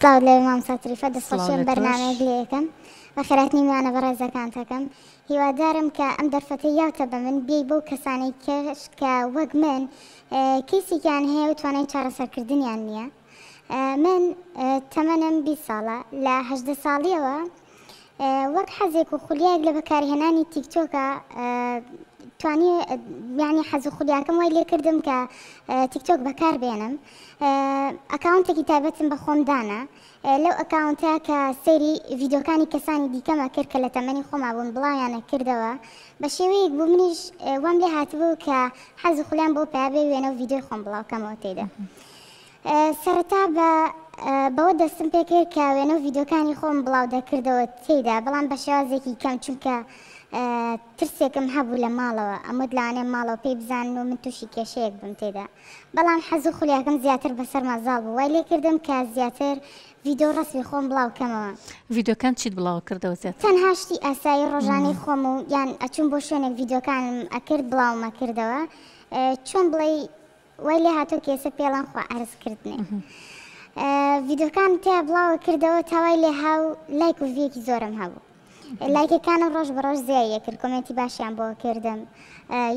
سلااو لە مام ساتریفە دەستخۆشیێن بەرنامەیەک لەکەم بە خێراتنی میوانە بە ڕێزەکانتەکەم هیوادارم کە ئەم دەرفەتە یاوتە بە من بێ بۆ کەسانی کەش کە وەک من کیسێکیان هەیە و توانای چارەسەرکردنیان نییە من تەمەنم بی ساڵە لە هەدە ساڵیەوە وەک حەزێک و خولیەک لە بەکارهێنانی تیکتۆکە توانی بیانی حەز و خودیاکەم وای لێکردم کە تیکتۆک بەکار بێنم ئەکاونتێکی تایبەتم بە خۆمدانە لەو ئەکاونتە کە سەیری ڤیددیوکانی کەسانی دیکەمە کرد کە لە تەمەنی خۆما بوون بڵاویانە کردەوە بە شێوەیەک بوو منیش وام لێ هاتبوو کە حەز خولان بۆ پابێ وێنە و ڤیددیوی خۆم بڵاوکەمەوە تێدا سەرتا بە بەوە دەستم پێ کرد کە وێنە و ڤیددیوکانی خۆم بڵاو دەکردەوە تێدا بەڵام بە شێوازێکی کەم چونکە ترسێکم هەبوو لە ماڵەوە ئەمەد لاانێ ماڵەوە پێی بزانن و من تووشی کێشەیەک بم تێدا بەڵام حەز و خولیاکەم زیاتر بەسەر مازاڵ بوو وای لێکردم کە زیاتر ویددیو ڕستمی خۆم بڵاوکەمەوە ویددیوکان چیت بڵاو کردەوە زیات تەنهاشتی ئاسایی ڕۆژانی خۆم و یان ئەچون بۆ شوێنێک ویددیوکانم ئەکرد بڵاومە کردەوە چۆن بڵێ وای لێ هاتۆ کێسە پێڵان خوا ئەرزکردنێ. ویددیوکان تیا بڵاوە کردەوە تاوای لێ هاو لایک و ڤێکی زۆرم هەبوو. لایکەکانم ڕۆژ بەڕۆژ زیایە کرد کمنتی باشیان بۆ کردم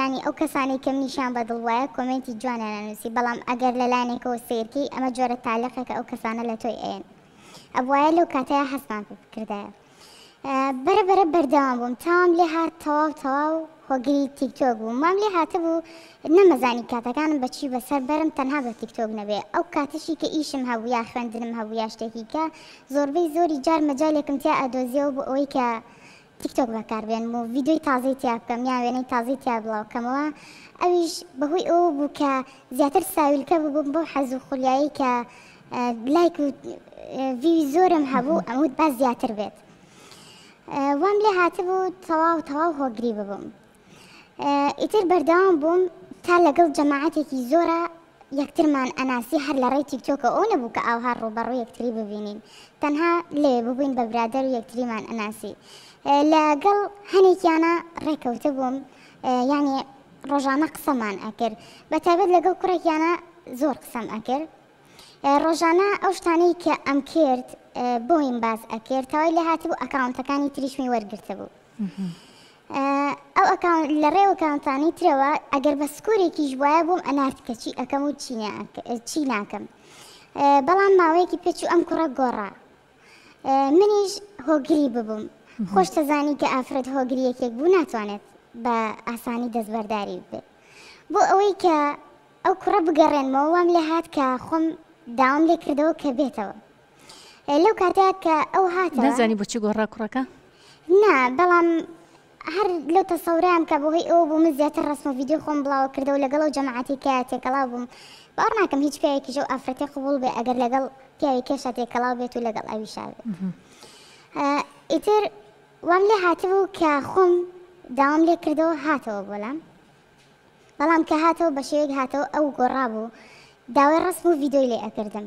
ینی ئەو کەسانی کەم نیشان بەدڵ وایە کمنتی جوانیانەنووسی بەڵام ئەگەر لە لاینێکەوە سیرکی ئەمە جۆرە تاالقێکە ئەو کەسانە لە تۆی ئێن ئەوایە لەو کاتەیە حەسمان کردایە بەرەبرە بەردەوام بووم تام لێ هات تەواو تەواو هۆگری تیکتۆک بوو مام لێ هاتە بوو نەمەزانی کاتەکانم بەچی بەسەر بەرم تەنها بە تیکتۆک نەبێ ئەو کاتشی کە ئیشم هەبوو یا خوێندنم هەبوو یا شتێکی کە زۆربەی زۆری جار مەجالێکم تیا ئەدۆزیەوە بۆ ئەوەی کە تیکتۆک بەکاربێن و ویددیوی تازی تیا بکەم یا وێنەی تازی تیا بڵاوکەمەوە ئەویش بەهۆی ئەوە بوو کە زیاتر ساویلکە ببووم بۆ حەز و خولیایی کە لایک و وی زۆرم هەبوو ئەمود با زیاتر بێت وام لێ هاتبوو تەواو تەواو هۆگری ببم ئیتر بەردەوام بووم تا لەگەڵ جەماعاتێکی زۆرە یەکترمان ئەناسی هەر لە ڕێکی تۆکە ئەو نەبوو کە ئاها ڕوبەڕوو یەکتری ببینین تەنها لێ ببووین بە برادەر و یەکتریمان ئەناسی لەگەڵ هەنێکیانە ڕێکەوتە بووم یانێ ڕۆژانە قسەمان ئەکرد بە تایبەت لەگەڵ کوڕێکیانە زۆر قسەم ئەکرد ڕۆژانە ئەو شتانەی کە ئەم کرد بۆین باز ئەکرد تەوای لە هاتی بوو ئەکاونتەکانی تریشمی وەرگرتە بوو. لە ڕێوەکانتانی ترەوە ئەگەر بە سکوورێکیش وایە بووم ئەنارکەچی ئەەکەم و چی ناکەم بەڵام ماوەیەکی پێچوو ئەم کوڕە گۆڕا منیش هۆگری ببووم خۆش دەزانی کە ئافرەت هۆگری یەکێک بوو ناتوانێت بە ئاسانی دەستبەرداری بێت بۆ ئەوەی کە ئەو کوڕە بگەڕێنمەوە وام لێ هات کە خۆم داوام لێ کردەوە کە بێتەوە لەو کاتێک کە ئەو هاتە نزانی بۆچی گۆڕا کوڕەکە؟ نا بەڵام هەر لەو تەسەورەیان کە بۆهی ئەو بوو من زیاتر ڕسم و یددیو خۆم بڵاو کردەوە لەگەڵ و جەماعەتی کە تێکەڵا بووم باڕ ناکەم هیچ پیاوێکی ژە ئافرەتی قوبول بێ ئەگەر لەگەڵ پیاوی کێشە تێکەڵا بێت و لەگەڵ ئەویشا بێت ئیتر وام لێ هاتبوو کە خۆم داوام لێ کردەوە هاتەوە بۆلام بەڵام کە هاتەوە بە شێوێک هاتەوە ئەو گۆڕا بوو داوای ڕسم و یددیوی لێ ئەکردم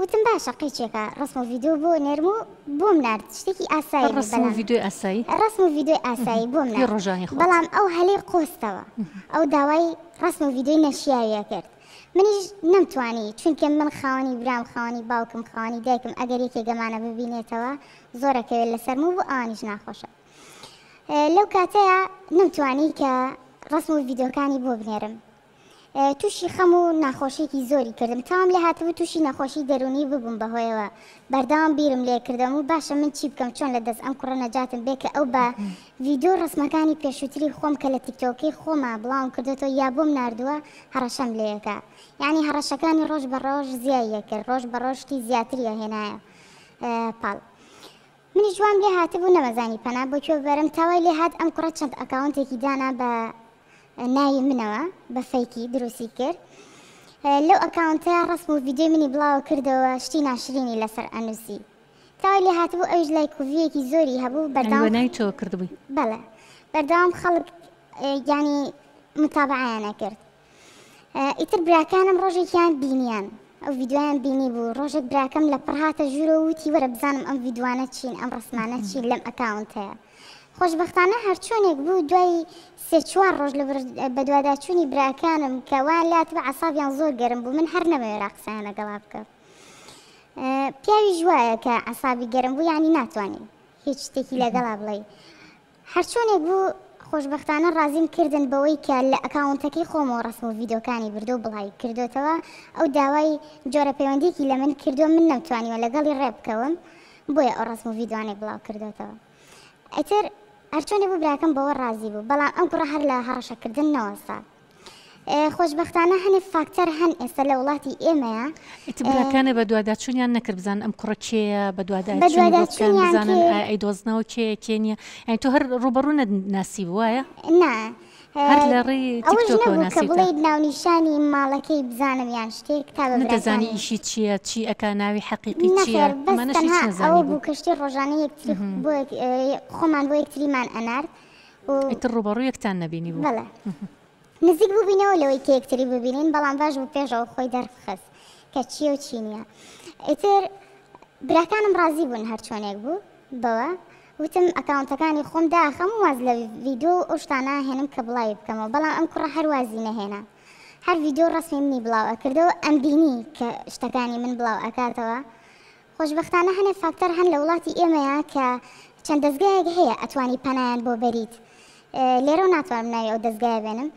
وتم باشە قیچێکە ڕسم و یددیو بۆ نێرم و بۆم نرد شتێکی ئاسایی یددیو ئاسایی ڕسم و یددیو ئاسایی بۆم ڕۆژانی بەڵام ئەو هەلێ قۆستەوە ئەو داوای ڕسم و یددیوی نەشیاویە کرد منیش نەمتوانی چونکە من خاوەنی برام خاوەنی باوکم خاوەنی دایکم ئەگەر یەکێ گەمانە ببینێتەوە زۆرەکەوێت لەسەر و بۆ ئانیش ناخۆشە لەو کاتەیە نەمتوانی کە ڕسم و یددیوەکانی بۆ بنێرم تووشی خەم و ناخۆشیێکی زۆری کردم تام لە هاتبوو تووشی نەخۆشی دەرونی ببووم بەهۆیەوە بەردام بیرم لێ کردم و باشە من چی بکەم چۆن لە دەست ئەم کوڕە نەجاتم بێکە ئەو بە ڤیددیو ڕسمەکانی پێشووتری خۆم کە لە تیکتۆکی خۆما بڵاو کردێتەوە یا بۆم نردووە هەڕەشەم لێەکە یعنی هەڕەشەکانی ڕۆژ بە ڕۆژ زیایە کرد ڕۆژ بە ڕۆژتی زیاتریە هێنایە پاڵ. منی جوام لێ هاتبوو نەمەزانی پەنا بۆ کوێ بەرم تاوای لێ هات ئەم کوڕە چەند ئەکاونتێکی دانا بە نايل بفيكي دروسي كر آه، لو اكاونت لەو ئەکاونتە فيديو و ڤیددیو منی بڵاو کردەوە شتی ناشرینی لەسەر ئەنووسی تاوای لێ هاتبوو ئەوش لای کوڤیەکی زۆری هەبوو بەرداوای چۆ کردبووی بلا بردام خلق آه، يعني متابعانا كرد ئیتر آه، براکانم ڕۆژێکیان كان بينيان او فيديوان بيني بو براکەم براكم لبرهات جورو وتي ورا بزانم ام فيديوانات شين ام رسمانات شين لم اكاونت خۆشببختانە هەرچوونێک بوو دوای سێ چوار ڕۆژ بە دوواداچوونی براکانم کەوا لاتبە عسابیان زۆر گەرم بوو من هەر نەمەوێ راقسەیانە گەڵا بکە پیاوی ژواە کە ئەسابی گەرم بوو ینی ناتوانین هیچ شتێکی لەگەڵا بڵێ هەرچوونێک بوو خۆشببختانە ڕازیم کردن بەوەی کە لە ئەکاونتەکەی خۆمەوە ڕسم و یددیوکانی بردو بڵای کردوتەوە ئەو داوای جۆرە پەیوەندێکی لە من کردو من نەمتوانیوە لەگەڵی ڕێ بکەوم بۆیە ئەو ڕسم و یددیوانێک بڵاو کردوتەوە ئەتر هەرچۆنێ بوو براکەم بەوە ڕازی بوو بەڵام ئەم کوڕە هەر لە هەڕەشەکردن نەوەسە خۆشببختانە هەنێک فاکتەر هەن ئێستا لە وڵاتی ئێمەیە ئەکانە بە دوواداچونیان نەکرد بزان ئەم کوڕکێە بە دوواداچونزانن ئەی دۆزنەوە کێ کێنیە ئەین تۆ هەر ڕوبەڕوو نەناسی وایە؟ نا هەر لە ڕێ بڵیت ناونیشانی ماڵەکەی بزانم یان شتێک تازانی ئیشی چییە چی ئەک ناوی حقیقی ئەوە بوو کەشتی ڕۆژانەی خۆمان بۆ یەکتریمان ئەنارد ڕوبەڕوو یەکتان نبینی بوو بڵێ نزیک ببینەوە لەوەی تێکتری ببینین بەڵام باش بوو پێشەوە خۆی دەرخست کە چیە و چینیە ئیتر براکانم ڕازی بوون هەر چۆنێک بوو بەوە وتم ئەکاونتەکانی خۆم دا خەم واز لە ڤیددیو ئەو شتانە هێنم کە بڵای بکەمەوە بەڵام ئەم کوڕە هەروازی نەهێنا هەر ڤیددیو ڕسمی منی بڵاو ئەکردەوە ئەم بینی کە شتەکانی من بڵاو ئەکاتەوە خۆشببختانە هەنێ فاکتەر هەن لە وڵاتی ئێمەیە کە چەند دەستگایەک هەیە ئەتوانی پەنایان بۆ بەریت لێرە ناتوانم ناوی ئەو دەستگای بێنم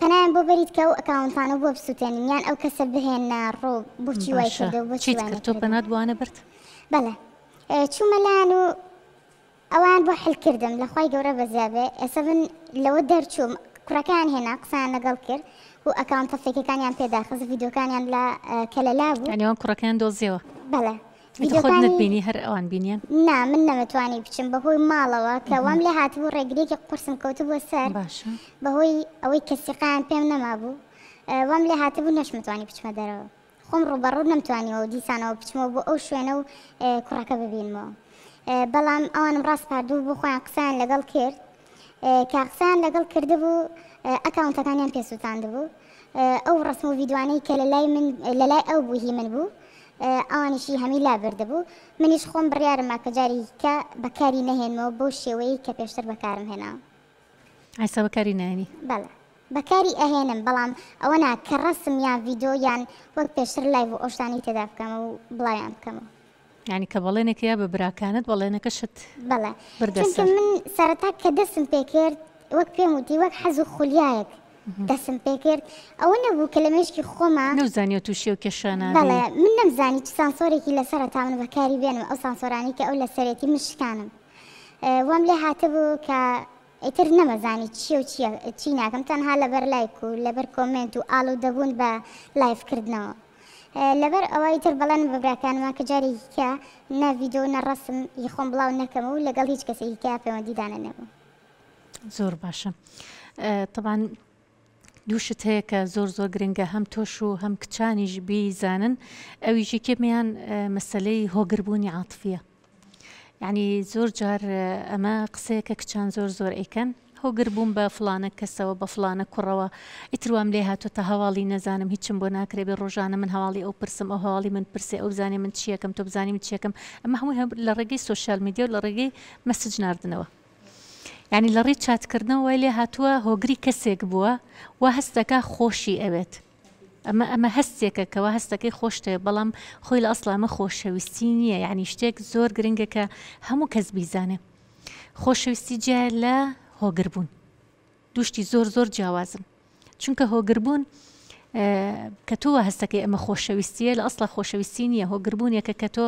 پەنایان بۆ بەریت کە ئەو ئەکاونتانە بۆ بسووتێنن یان ئەو کەسە بهێنە ڕۆ بچی وای شدە بۆ چیت کردو پەنات بوانە برد بەڵێ چوومەلان و ئەوان بۆ حلکردم لە خی گەورە بەزیابێ ئێستا من لەوە دەرچووم کوڕەکان هێنا قسان لەگەڵ کرد و ئەکان تەفێکەکانیان پێداخز یددیوکانیان لە کەلەلا بووان کوڕەکان دۆزیەوە بەڵێ بینی هەر ئەوان بینیان نا من نەمەتوانی بچم بەهۆی ماڵەوە کەوام لێ هاتبوو ڕێگرێکی قرسم کەوت بۆ سەر بەهۆی ئەوەی کەسیقان پێم نەمابوو وام لێ هاتبوو نەشمتوانی بچمە دەرەوە خۆم ڕوبەڕوو نەمتوانیەوە دیسانەوە بچمەوە بۆ ئەو شوێنە و کوڕەکە ببینمەوە بەڵام ئەوانم ڕاست پاردوو بۆ خۆیان قسان لەگەڵ کرد کاقسان لەگەڵ کردبوو ئەکاونتەکانیان پێسووتاند بوو ئەو ڕسم و یددیوانەی کە لەلای من لەلای ئەو بووهی من بوو ئەوانیشی هەمی لابردبوو منیش خۆم بڕیارمما کە جاریکە بەکاری نەهێنمەوە بۆ شێوەی کە پێشتر بەکارم هێنا ئایسا بەکاری نانی بەڵە بەکاری ئەهێنم بەڵام ئەوە نا کە ڕسم یان ڤیددیۆیان وەک پێشتر لای بۆ ئۆشتانی تێدا بکەم و بڵایان بکەمەوە ینی کە بەڵێنێکە بە براکانت بەڵێنەکە شت بەڵێ من سەرەتا کە دەستم پێکرد وەک پێم وتی وەک حەز و خولیایەک دەسم پێکرد ئەوە نەبوو کە لە مشکی خۆمان نەزانانی تووشی و کێشانە بەڵێ من نەمزانی چ سانسۆرێکی لەسەر تا من بەکاری بێنم ئەو سانسۆرانی کە ئەو لە سەرەتی مشکانم وام لێ هاتەبوو کە ئیتر نەمەزانی چی و چی ناکەم تەنها لەبەر لایک و لەبەر کۆمنت و ئاڵ و دەبوون بە لایفکردنەوە لەبەر ئەوەی تر بەڵەن ببراکانمان کە جارێکیکە ناڤیددیو نەڕسم ی خۆم بڵاو نەکەم و لەگەڵ هیچ کەسێکیکە پەیوەندیدانە نەبوو زۆر باشە طبعاان دووشت هەیە کە زۆر زۆر گرنگە هەم تۆش و هەم کچانیش بیزانن ئەویژی کێمیان مەسلەی هۆگربوونی عاتفیە. یعنی زۆر جار ئەمە قسەیە کە کچان زۆر زۆر ئەیکەن هۆگر بووم بە فلانە کەسەوە بە فلانە کوڕەوە ئیتروام لێ هاتوتە هەواڵی نەزانم هیچم بۆ ناکرێ بێ ڕۆژانە من هەواڵی ئەو پرسم ئەو هەواڵی من پرسێ ئەو زانێ من چیەکەم تۆ بزانانی من چیەکەم ئەمە هەمووی هەب لە ڕێگەی سوۆشال میدیە و لە ڕێگەی مەسج نردنەوە. ینی لە ڕێ چاتکردنەوە وای لێ هاتووە هۆگری کەسێک بووە و هەستەکە خۆشی ئەوێت. ئەمە ئەمە هەستێکە کەەوە هەستەکەی خۆشتەیە بەڵام خۆی لە ئەسلامە خۆشەویستی نییە یعنی شتێک زۆر گرنگەکە هەموو کەس بیزانێ. خۆشەویستی جا لە هۆگر بوون دوشتی زۆر زۆر جیاوازم چونکە هۆگر بوون کە تۆوە هەستەکەی ئەمە خۆشەویستیە لە ئەسڵە خۆشەویستی نیە هۆگربوونیەکە کە تۆ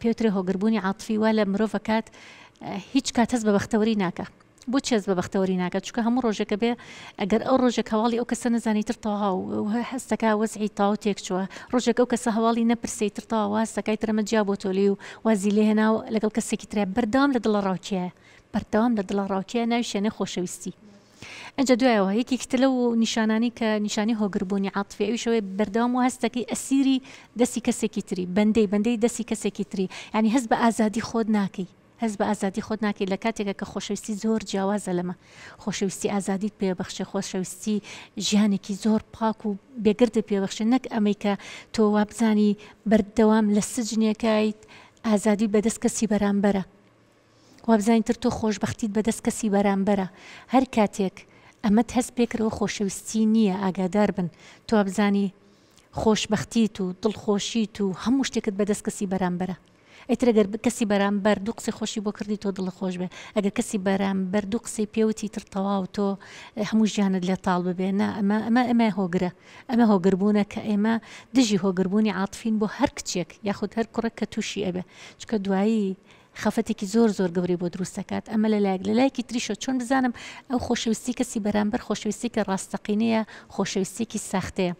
پێوترێ هۆگربوونی عاتفی وا لە مرۆڤکات هیچ کات هەست بە بەختەوەری ناکە بۆ چێز بە بەختەوەری ناکات چکە هەموو ڕۆژێکە بێ ئەگەر ئەو ڕۆژێک هەواڵی ئەو کەسە نزانانی ترتەها و هەستەکە وەزعی تاو تێکچووە ڕۆژێک ئەو کەسە هەواڵی نەپرسی ترتەوە هەستەکەی ترەمەجیا بۆ تۆلی و وازی لێهێنا و لەگەڵ کەسێکی ترێ بەردام لە دڵە ڕاوکیە بەردەوام لە دڵڕاوکیە ناوی شوێنە خۆشەویستی. ئەجا دوایەوە یەکێکتە لەو نیشانانی کە نیشانی هۆگربوونی عاتفی ئەوشەوەی بەردەوام و هەستەکەی ئەسیری دەستی کەسێکی تری بەندەی بەندەی دەستی کەسێکی تری ینی هەست بە ئازادی خۆت ناکەی هەز بە ئازادی خۆت ناکەی لە کاتێکە کە خۆشەویستی زۆر جیاوازە لەمە خۆشەویستی ئازادیت پێبەخشە خۆشەویستی ژیانێکی زۆر پاک و بێگردە پێبەخشە نەک ئەمریکا تۆ وابزانی بەردەوام لە سجنێکیت ئازادی بەدەست کەسی بەرامبەرە وابزانتر تۆ خۆشببختیت بەدەست کەسی بەرامبەرە هەر کاتێک ئەمەت هەست پێکرەوە خۆشەویستی نییە ئاگادار بن تۆ بزانی خۆشببختیت و دڵخۆشیت و هەموو شتێکت بەدەست کەسی بەرامبەرە ئەترەگەر کەسی بەرامبەر دوو قسی خۆشی بۆ کردی تۆ دڵە خۆش بێ ئەگەر کەسی بەرامبەر دوو قسی پێوتی تر تەواو تۆ هەموو ژیانت لێ تاڵ ببێ نا ئەمە ئەمە ئەمە هۆگرە ئەمە هۆگربوونە کە ئێمە دژی هۆگربوونی عاتفین بۆ هەر کچێک یاخود هەر کوڕە کە تووشی ئەبێ چکە دوایی خەفەتێکی زۆر زۆر گەوری بۆ دروستەکات ئەمە لە لایەک لە لایەکی تریشە چۆن بزانم ئەو خۆشەویستی کەسی بەرامبەر خۆشەویستی کە ڕاستەقینەیە خۆشەویستێکی ساختەیە.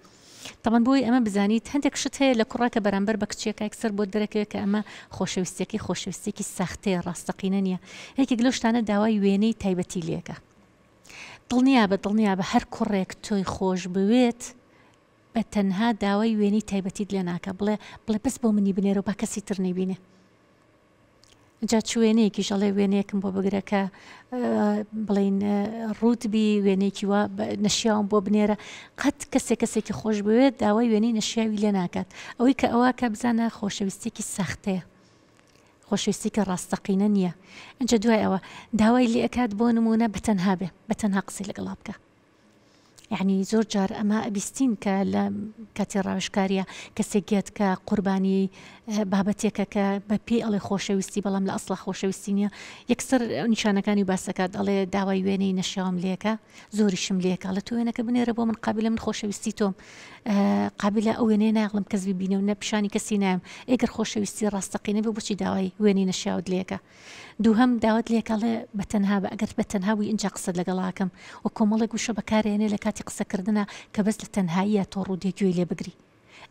تەمان بۆی ئەمە بزانیت هەندێک شت هەیە لە کوڕاکە بەرامبەر بە کچێک ئەکسەر بۆ دەرەکەوێت کە ئەمە خۆشەویستێکی خۆشەویستێکی ساختەیە ڕاستەقینە نییە هێکێک لەو شتانە داوای وێنەی تایبەتی لێەکە. دڵنیا بە دڵنیا بە هەر کوڕێک تۆی خۆش بوێت، بە تەنها داوای وێنی تایبەتیت لێ ناکە بڵێ بڵێ بەس بۆ منی بنێرە با کەسی تر نبینێ جا چ وێنەیەکیش ئەڵێ وێنەیەکم بۆ بگرەکە بڵین ڕوتبی وێنێکی وە نەشییاوم بۆ بنێرە قەت کەسێک کەسێکی خۆش بوێت داوای وێنەی نەشییاوی لێ ناکات ئەوەی کە ئەوە کە بزانە خۆشەویستێکی سەختەیە. خۆشویستی کە ڕاستەقینە نییە ئەجا دوای ئەوە داوای لێ ئەکات بۆ نمونە بەتەنها بێ بەتەنها قسی لەگەڵا بکە یعنی زۆر جار ئەمە ئەبیستین کە لە کاتی ڕاوشکاریە کەسێکگێت کە قوربانی بابەتێکە کە بە پێی ئەڵێ خۆشەویستی بەڵام لە ئەسڵ خۆشەویستی نیە یەکسەر نیشانەکانی باسەکەات ئەڵێ داوای وێنەی نەشیام لێکە زۆری شم لێکە لە تو وێنەکە بنێرە بۆ من قابلە من خۆشەویستی تۆم قابلە ئەو وێنەیە ناغڵم کەسبی بینە و نەپشانی کەسی نام ئەگەر خۆشەویستی ڕاستەقینە بێ بچی داوای وێنی نەشیاوت لێکە دووهم داوت لێکەڵێ بەتەنها بە ئەگەر بەتەنهاوی اینجا قسە لەگەڵاکەم و کۆمەڵێک گوشە بەکارێنێ لە کات کاتی قسەکردنە کە بەس لە تەنهاییە تۆ ڕوودێگوێ لێ بگری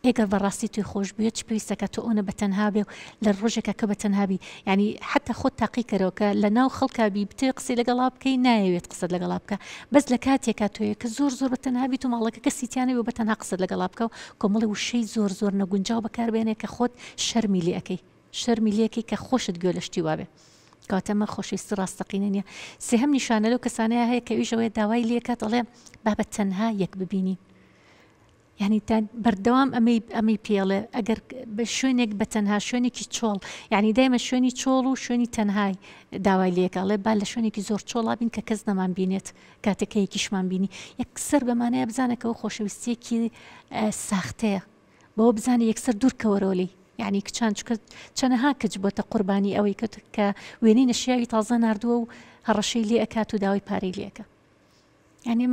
ئێگەر بەڕاستی توی خۆش بێت چ پێویستەکە تۆ ئەوە بە تەنها بێ و لە ڕۆژێکە کە بە تەنهابی ینی حتا خۆت تاقی کەرەوەکە لە ناو خەڵکبی بتێ قسی لەگەڵا بکەی نایەوێت قسە لەگەڵا بکە بەس لە کاتێکا تۆیە کە زۆر زۆر بە تەنهابی تو ماڵەکە کە سییتیانە بە تەنها قسە لەگەڵا بکە و کۆمەڵی وشەی زۆر زۆر نەگونجاو بەکاربێنێ کە خۆت شەرمیلی ئەەکەی شەرمیلیەکەی کە خۆشت گوێ لەشتی وابێ. کاتەمە خۆشویستی ڕاستەقینە نیە سێهم نیشانە لەو کەسانەیە هەیە کە ویژەوەی داوای لێکات ئەڵێ بابەت تەنها یەک ببینی ینی بەردەوام ئەمەی ئەمەی پێڵێ ئەگەر بە شوێنێک بە تەنها شوێنێکی چۆڵ یعنی دایمە شوێنی چۆڵ و شوێنی تەنهای داوای لێکەڵێ با لە شوێنێکی زۆر چۆڵا بین کە کەس نەمان بینێت کاتەکە یەکیشمان بینی یەکسەر بەمانەیە بزانەکەەوە خۆشەویستیەکی ساختەیە بەوە بزانێ یەکسەر دوورکەوەرۆلی یعنی کچان چەنەها کەچ بۆتە قوربانی ئەوەی کە کە وێنی نەشیاوی تازە نردووە و هەڕەشەی لێ ئەکات و داوای پارەی لێەکە ینی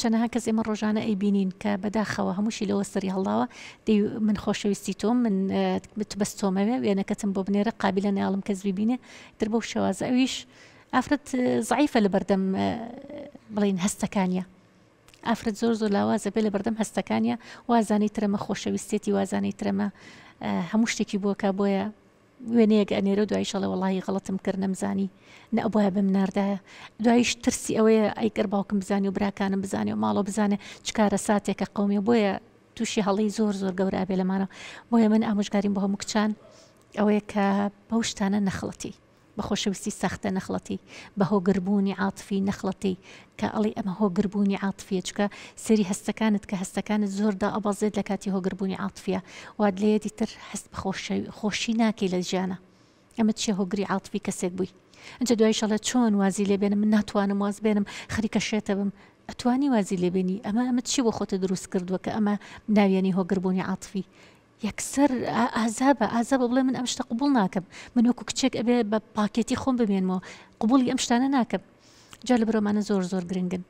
چەنەها کەس ئێمە ڕۆژانە ئەی بینین کە بەداخەوە هەمووشی لەوە سری هەڵاوە دەی من خۆشەویستی تۆم من بەستۆمەوێ وێنەکەتم بۆ بنێرە قابلە ناڵم کەس ببینێ تر بەو شێوازە ئەویش ئافرەت زعیفە لە بەردەم بڵین هەستەکانە ئافرەت زۆر زۆر لاوازە بێ لە بەردەم هەستەکانە وازانەی ترەمە خۆشەویستێتی وازانەی ترەمە هەموو شتێکی بۆکە بۆیە وێنەیەک ئەنێرە دوایشەڵە وڵی غڵتم کرد نەمزانی نە ئەبە بم نردایە دوایش ترسی ئەوەیە ئەیگەر باوکم بزانانی و براکانم بزانانی و ماڵۆ بزانە چکارە ساتێکە قومی بۆیە تووشی هەڵی زۆر زۆر گەورە بێ لەمانە بۆیە من ئامۆژگاریم بە هەموو کچان ئەوەیە کە بەو شتانە نەخڵەتی. بە خۆشەویستی سەختە نەخڵەتی بە هۆگربوونی عاتفی نەخڵەتی کە ئەڵی ئەمە هۆگربوونی عاتفیەچکە سەری هەستەکانت کە هەستەکانت زۆردا ئەبازێت لە کاتی هۆگربوونی عاتفیە واد لەیەدی تر هەست خۆشی ناکەی لە ژیانە ئەمە چی هۆگری عاتفی کەسێک بووی ئەجە دوای شەڵە چۆن وازی لێبێنم من ناتوانم واز بێنم خەریکە شێتە بم ئەتوانی وازی لێبێنی ئەمە ئەمە چی بۆ خۆتە دروست کردووە کە ئەمە ناوێنی هۆگربوونی عاتفی یەکسەر ئازا بە ئازا بە بڵێ من ئەم شتە قوبول ناکەم من وەکو کچێک ئەبێ بە پاکێتی خۆم بمێنمەوە قوبولی ئەم شتانە ناکەم جا لە برۆمانە زۆر زۆر گرنگن